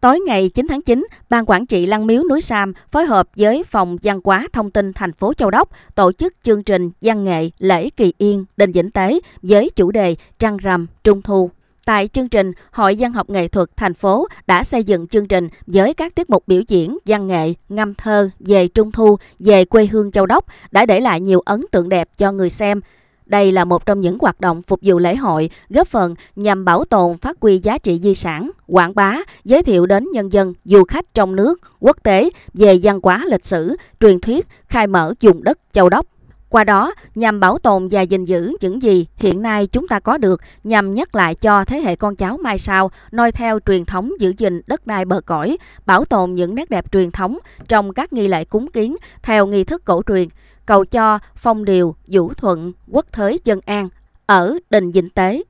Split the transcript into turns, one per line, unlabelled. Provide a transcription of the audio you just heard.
Tối ngày 9 tháng 9, Ban Quản trị Lăng Miếu Núi Sam phối hợp với Phòng Văn hóa Thông tin thành phố Châu Đốc tổ chức chương trình văn nghệ lễ kỳ yên đình dĩnh tế với chủ đề Trăng rằm Trung thu. Tại chương trình, Hội Văn học nghệ thuật thành phố đã xây dựng chương trình với các tiết mục biểu diễn văn nghệ, ngâm thơ về Trung thu, về quê hương Châu Đốc đã để lại nhiều ấn tượng đẹp cho người xem. Đây là một trong những hoạt động phục vụ lễ hội góp phần nhằm bảo tồn phát huy giá trị di sản, quảng bá, giới thiệu đến nhân dân, du khách trong nước, quốc tế về văn hóa lịch sử, truyền thuyết, khai mở vùng đất châu đốc. Qua đó, nhằm bảo tồn và gìn giữ những gì hiện nay chúng ta có được nhằm nhắc lại cho thế hệ con cháu mai sau noi theo truyền thống giữ gìn đất đai bờ cõi, bảo tồn những nét đẹp truyền thống trong các nghi lễ cúng kiến theo nghi thức cổ truyền, cầu cho phong điều, vũ thuận, quốc thới dân an ở đình dinh tế